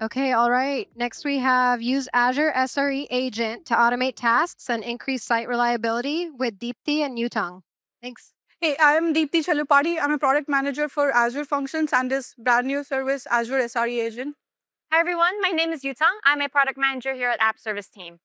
Okay, all right. Next, we have use Azure SRE agent to automate tasks and increase site reliability with Deepthi and Yutong. Thanks. Hey, I'm Deepthi Chalupati. I'm a product manager for Azure Functions and this brand new service, Azure SRE Agent. Hi, everyone. My name is Yutong. I'm a product manager here at App Service Team.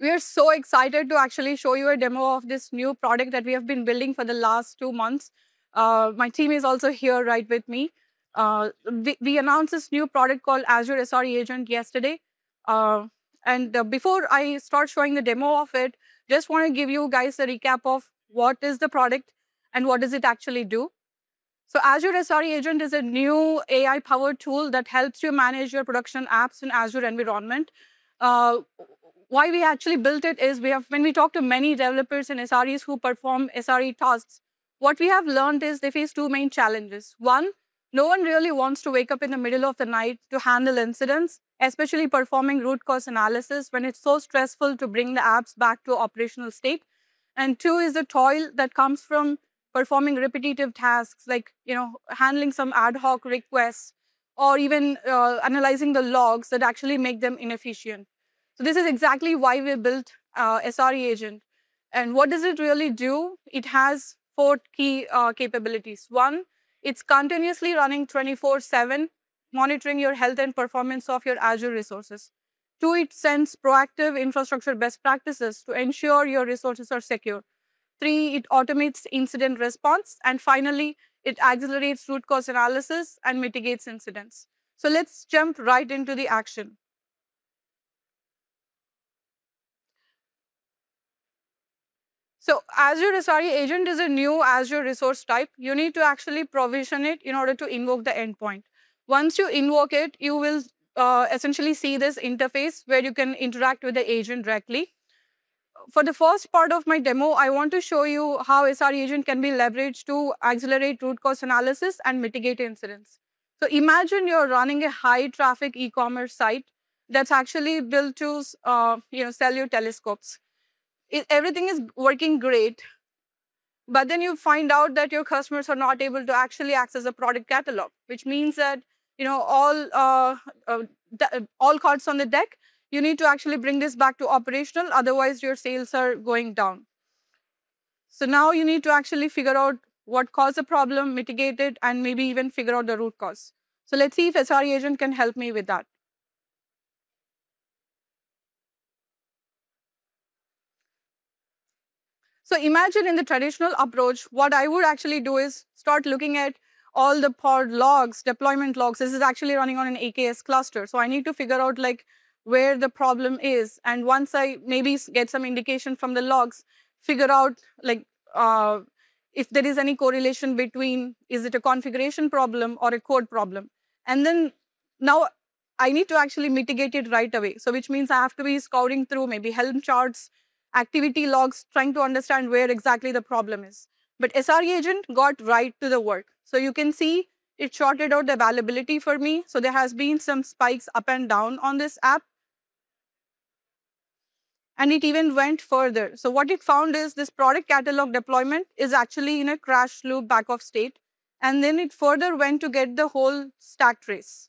We are so excited to actually show you a demo of this new product that we have been building for the last two months. Uh, my team is also here right with me. Uh, we, we, announced this new product called Azure SRE Agent yesterday. Uh, and uh, before I start showing the demo of it, just want to give you guys a recap of what is the product and what does it actually do. So Azure SRE Agent is a new AI-powered tool that helps you manage your production apps in Azure environment. Uh, why we actually built it is we have, when we talk to many developers and SREs who perform SRE tasks, what we have learned is they face two main challenges. One, no one really wants to wake up in the middle of the night to handle incidents, especially performing root cause analysis when it's so stressful to bring the apps back to operational state. And two is the toil that comes from performing repetitive tasks like, you know, handling some ad hoc requests or even uh, analyzing the logs that actually make them inefficient. So this is exactly why we built uh, SRE Agent. And what does it really do? It has four key uh, capabilities. One, it's continuously running 24-7, monitoring your health and performance of your Azure resources. Two, it sends proactive infrastructure best practices to ensure your resources are secure. Three, it automates incident response. And finally, it accelerates root cause analysis and mitigates incidents. So let's jump right into the action. So Azure SRE agent is a new Azure resource type. You need to actually provision it in order to invoke the endpoint. Once you invoke it, you will uh, essentially see this interface where you can interact with the agent directly. For the first part of my demo, I want to show you how SRE agent can be leveraged to accelerate root cause analysis and mitigate incidents. So imagine you're running a high traffic e-commerce site that's actually built to uh, you know, sell your telescopes it, everything is working great, but then you find out that your customers are not able to actually access the product catalog, which means that you know all uh, uh, uh, all cards on the deck. You need to actually bring this back to operational, otherwise your sales are going down. So now you need to actually figure out what caused the problem, mitigate it, and maybe even figure out the root cause. So let's see if SRE agent can help me with that. So imagine in the traditional approach, what I would actually do is start looking at all the pod logs, deployment logs. This is actually running on an AKS cluster. So I need to figure out like where the problem is. And once I maybe get some indication from the logs, figure out like uh, if there is any correlation between is it a configuration problem or a code problem. And then now I need to actually mitigate it right away. So which means I have to be scouring through maybe Helm charts, activity logs, trying to understand where exactly the problem is. But SRE agent got right to the work. So you can see it shorted out the availability for me. So there has been some spikes up and down on this app. And it even went further. So what it found is this product catalog deployment is actually in a crash loop back of state. And then it further went to get the whole stack trace.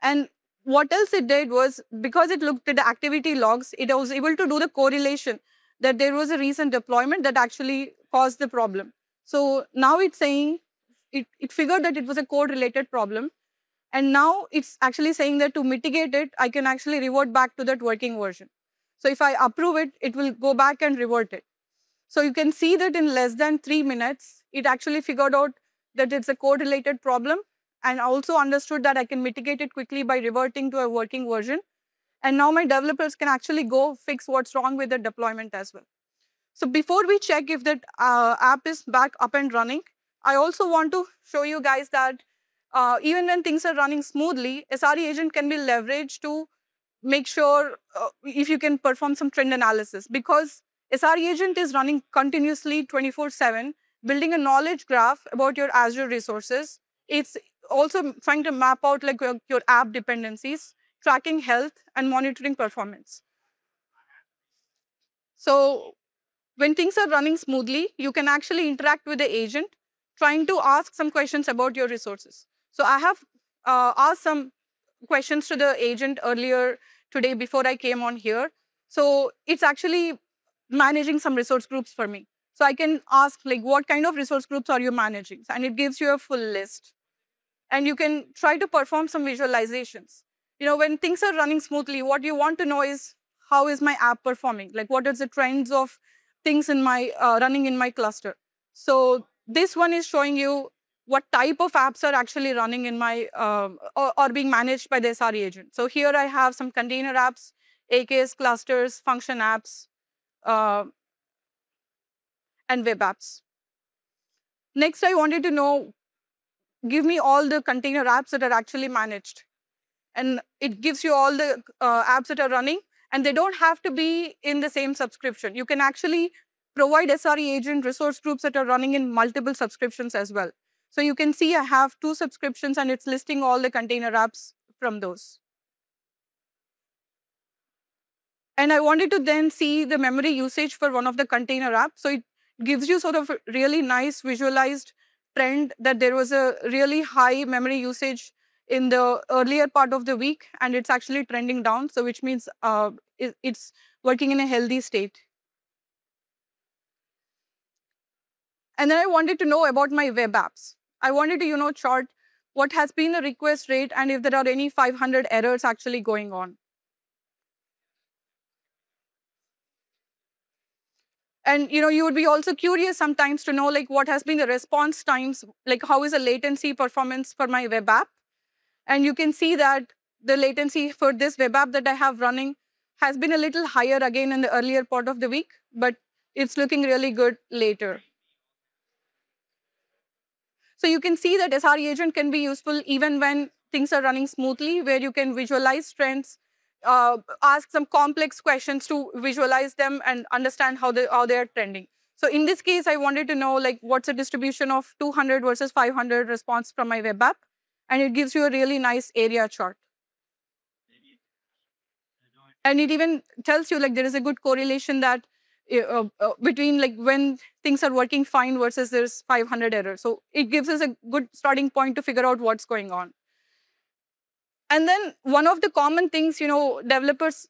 And what else it did was because it looked at the activity logs, it was able to do the correlation that there was a recent deployment that actually caused the problem. So now it's saying it, it figured that it was a code related problem. And now it's actually saying that to mitigate it, I can actually revert back to that working version. So if I approve it, it will go back and revert it. So you can see that in less than three minutes, it actually figured out that it's a code related problem and also understood that I can mitigate it quickly by reverting to a working version. And now my developers can actually go fix what's wrong with the deployment as well. So before we check if that uh, app is back up and running, I also want to show you guys that uh, even when things are running smoothly, SRE agent can be leveraged to make sure uh, if you can perform some trend analysis because SRE agent is running continuously 24-7, building a knowledge graph about your Azure resources. It's also trying to map out like your, your app dependencies, tracking health, and monitoring performance. So when things are running smoothly, you can actually interact with the agent, trying to ask some questions about your resources. So I have uh, asked some questions to the agent earlier today before I came on here. So it's actually managing some resource groups for me. So I can ask like, what kind of resource groups are you managing? And it gives you a full list and you can try to perform some visualizations. You know, when things are running smoothly, what you want to know is how is my app performing? Like what are the trends of things in my uh, running in my cluster? So this one is showing you what type of apps are actually running in my uh, or, or, being managed by the SRE agent. So here I have some container apps, AKS clusters, function apps, uh, and web apps. Next, I wanted to know give me all the container apps that are actually managed. And it gives you all the uh, apps that are running and they don't have to be in the same subscription. You can actually provide SRE agent resource groups that are running in multiple subscriptions as well. So you can see I have two subscriptions and it's listing all the container apps from those. And I wanted to then see the memory usage for one of the container apps. So it gives you sort of really nice visualized trend that there was a really high memory usage in the earlier part of the week and it's actually trending down so which means uh, it's working in a healthy state and then i wanted to know about my web apps i wanted to you know chart what has been the request rate and if there are any 500 errors actually going on And, you know, you would be also curious sometimes to know, like, what has been the response times? Like, how is the latency performance for my web app? And you can see that the latency for this web app that I have running has been a little higher again in the earlier part of the week, but it's looking really good later. So you can see that SRE agent can be useful even when things are running smoothly, where you can visualize trends, uh, ask some complex questions to visualize them and understand how they, how they are trending. So in this case, I wanted to know like what's the distribution of 200 versus 500 response from my web app. And it gives you a really nice area chart. And it even tells you like there is a good correlation that uh, uh, between like when things are working fine versus there's 500 error. So it gives us a good starting point to figure out what's going on. And then one of the common things, you know, developers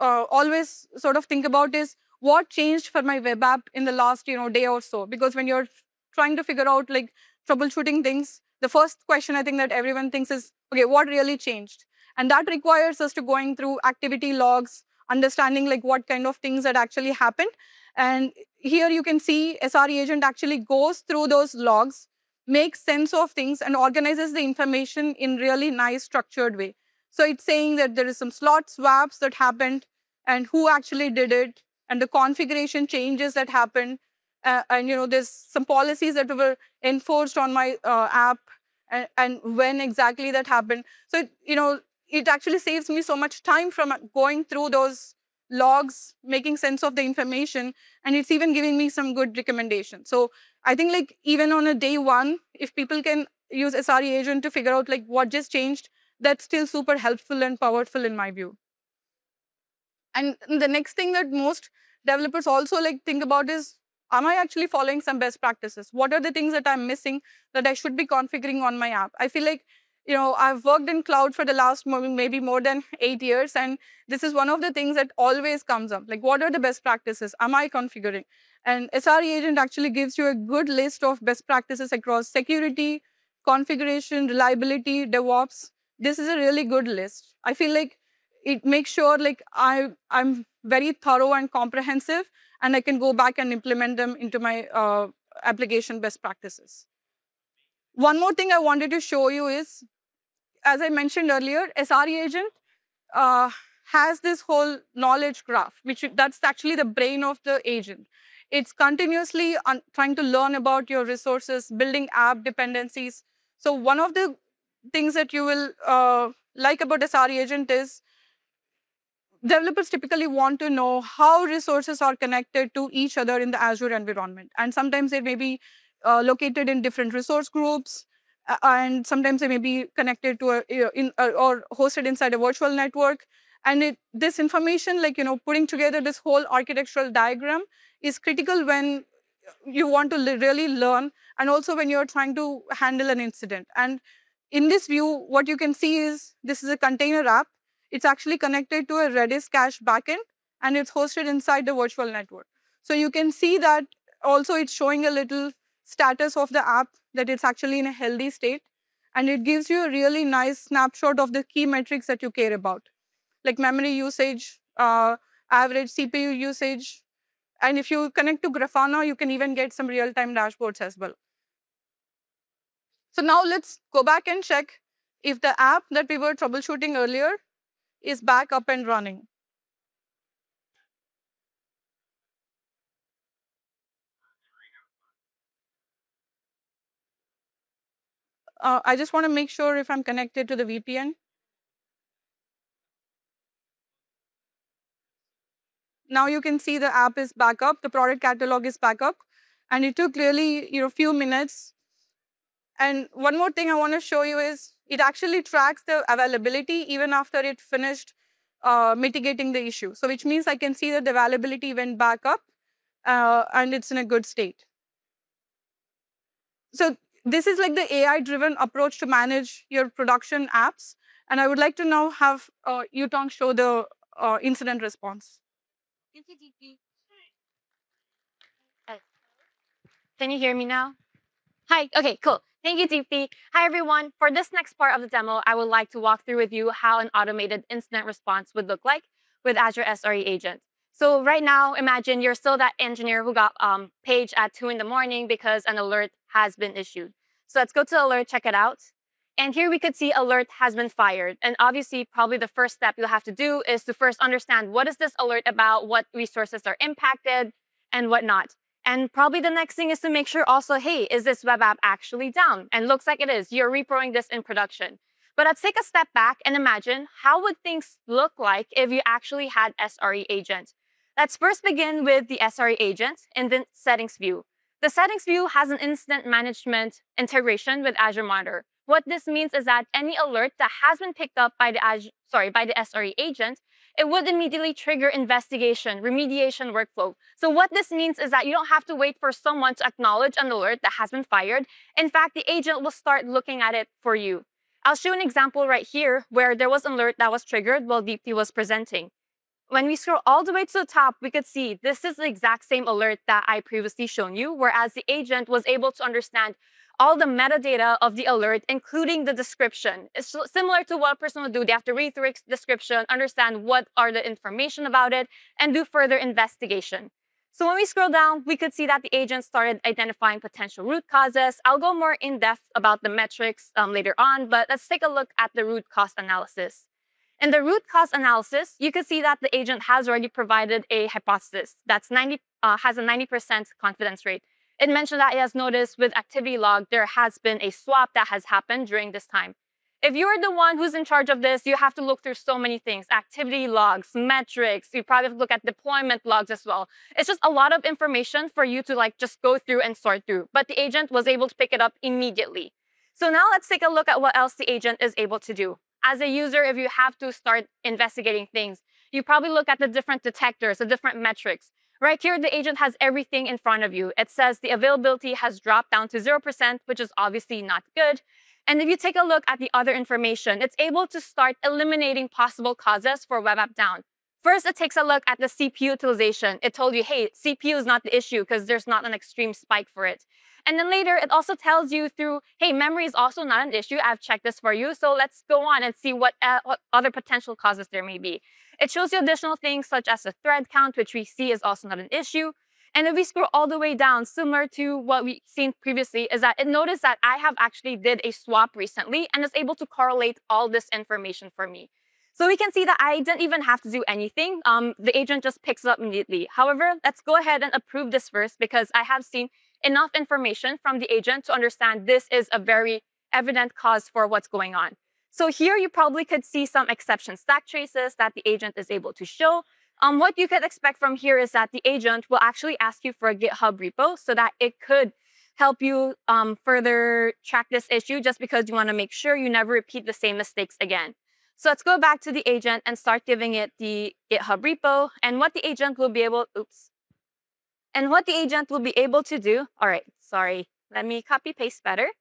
uh, always sort of think about is what changed for my web app in the last, you know, day or so. Because when you're trying to figure out like troubleshooting things, the first question I think that everyone thinks is, okay, what really changed? And that requires us to going through activity logs, understanding like what kind of things that actually happened. And here you can see SRE agent actually goes through those logs makes sense of things and organizes the information in really nice structured way. So it's saying that there is some slot swaps that happened and who actually did it and the configuration changes that happened. Uh, and, you know, there's some policies that were enforced on my uh, app and, and, when exactly that happened. So, it, you know, it actually saves me so much time from going through those logs, making sense of the information, and it's even giving me some good recommendations. So I think like even on a day one, if people can use SRE agent to figure out like what just changed, that's still super helpful and powerful in my view. And the next thing that most developers also like think about is, am I actually following some best practices? What are the things that I'm missing that I should be configuring on my app? I feel like you know, I've worked in cloud for the last maybe more than eight years, and this is one of the things that always comes up. Like, what are the best practices? Am I configuring? And SRE Agent actually gives you a good list of best practices across security, configuration, reliability, DevOps. This is a really good list. I feel like it makes sure like I, I'm very thorough and comprehensive, and I can go back and implement them into my uh, application best practices. One more thing I wanted to show you is, as I mentioned earlier, SRE agent uh, has this whole knowledge graph, which that's actually the brain of the agent. It's continuously trying to learn about your resources, building app dependencies. So one of the things that you will uh, like about SRE agent is developers typically want to know how resources are connected to each other in the Azure environment. And sometimes it may be uh, located in different resource groups, and sometimes they may be connected to a, in, or hosted inside a virtual network. And it, this information, like, you know, putting together this whole architectural diagram is critical when you want to really learn and also when you're trying to handle an incident. And in this view, what you can see is this is a container app. It's actually connected to a Redis cache backend and it's hosted inside the virtual network. So you can see that also it's showing a little status of the app, that it's actually in a healthy state. And it gives you a really nice snapshot of the key metrics that you care about, like memory usage, uh, average CPU usage. And if you connect to Grafana, you can even get some real-time dashboards as well. So now let's go back and check if the app that we were troubleshooting earlier is back up and running. Uh, I just want to make sure if I'm connected to the VPN. Now you can see the app is back up, the product catalog is back up, and it took really you know a few minutes. And one more thing I want to show you is it actually tracks the availability even after it finished uh, mitigating the issue. So which means I can see that the availability went back up uh, and it's in a good state. So this is like the AI-driven approach to manage your production apps. And I would like to now have uh, Yutong show the uh, incident response. Can you hear me now? Hi, okay, cool. Thank you, DP. Hi, everyone. For this next part of the demo, I would like to walk through with you how an automated incident response would look like with Azure SRE Agent. So right now, imagine you're still that engineer who got um, paged at 2 in the morning because an alert has been issued. So let's go to alert, check it out. And here we could see alert has been fired. And obviously, probably the first step you'll have to do is to first understand what is this alert about, what resources are impacted, and whatnot. And probably the next thing is to make sure also, hey, is this web app actually down? And looks like it is. You're reproing this in production. But let's take a step back and imagine how would things look like if you actually had SRE agent. Let's first begin with the SRE agent in the settings view. The settings view has an incident management integration with Azure Monitor. What this means is that any alert that has been picked up by the Azure, sorry, by the SRE agent, it would immediately trigger investigation, remediation workflow. So what this means is that you don't have to wait for someone to acknowledge an alert that has been fired. In fact, the agent will start looking at it for you. I'll show an example right here where there was an alert that was triggered while Deepthi was presenting. When we scroll all the way to the top, we could see this is the exact same alert that I previously shown you, whereas the agent was able to understand all the metadata of the alert, including the description. It's similar to what a person would do. They have to read through the description, understand what are the information about it, and do further investigation. So when we scroll down, we could see that the agent started identifying potential root causes. I'll go more in depth about the metrics um, later on, but let's take a look at the root cause analysis. In the root cause analysis, you can see that the agent has already provided a hypothesis that's 90, uh, has a 90% confidence rate. It mentioned that it has noticed with activity log, there has been a swap that has happened during this time. If you're the one who's in charge of this, you have to look through so many things, activity logs, metrics, you probably have to look at deployment logs as well. It's just a lot of information for you to like just go through and sort through, but the agent was able to pick it up immediately. So now let's take a look at what else the agent is able to do as a user, if you have to start investigating things, you probably look at the different detectors, the different metrics. Right here, the agent has everything in front of you. It says the availability has dropped down to 0%, which is obviously not good. And if you take a look at the other information, it's able to start eliminating possible causes for web app down. First, it takes a look at the CPU utilization. It told you, hey, CPU is not the issue because there's not an extreme spike for it. And then later, it also tells you through, hey, memory is also not an issue. I've checked this for you. So let's go on and see what, uh, what other potential causes there may be. It shows you additional things such as the thread count, which we see is also not an issue. And if we scroll all the way down, similar to what we've seen previously, is that it noticed that I have actually did a swap recently and is able to correlate all this information for me. So we can see that I didn't even have to do anything. Um, the agent just picks up immediately. However, let's go ahead and approve this first because I have seen enough information from the agent to understand this is a very evident cause for what's going on. So here you probably could see some exception stack traces that the agent is able to show. Um, what you could expect from here is that the agent will actually ask you for a GitHub repo so that it could help you um, further track this issue just because you want to make sure you never repeat the same mistakes again. So let's go back to the agent and start giving it the GitHub repo. And what the agent will be able, oops. And what the agent will be able to do, all right, sorry, let me copy paste better.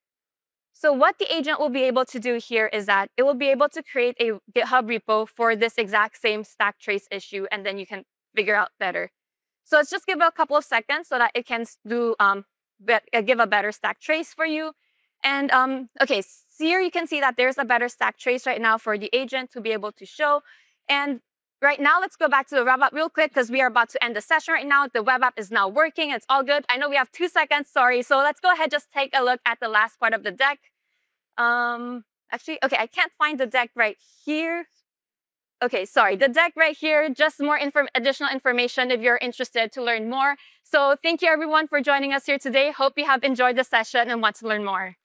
So what the agent will be able to do here is that it will be able to create a GitHub repo for this exact same stack trace issue, and then you can figure out better. So let's just give it a couple of seconds so that it can do um, uh, give a better stack trace for you. And um, okay, here you can see that there's a better stack trace right now for the agent to be able to show. And right now, let's go back to the web app real quick because we are about to end the session right now. The web app is now working. It's all good. I know we have two seconds, sorry. So let's go ahead, just take a look at the last part of the deck. Um, actually, okay, I can't find the deck right here. Okay, sorry, the deck right here, just more inform additional information if you're interested to learn more. So thank you everyone for joining us here today. Hope you have enjoyed the session and want to learn more.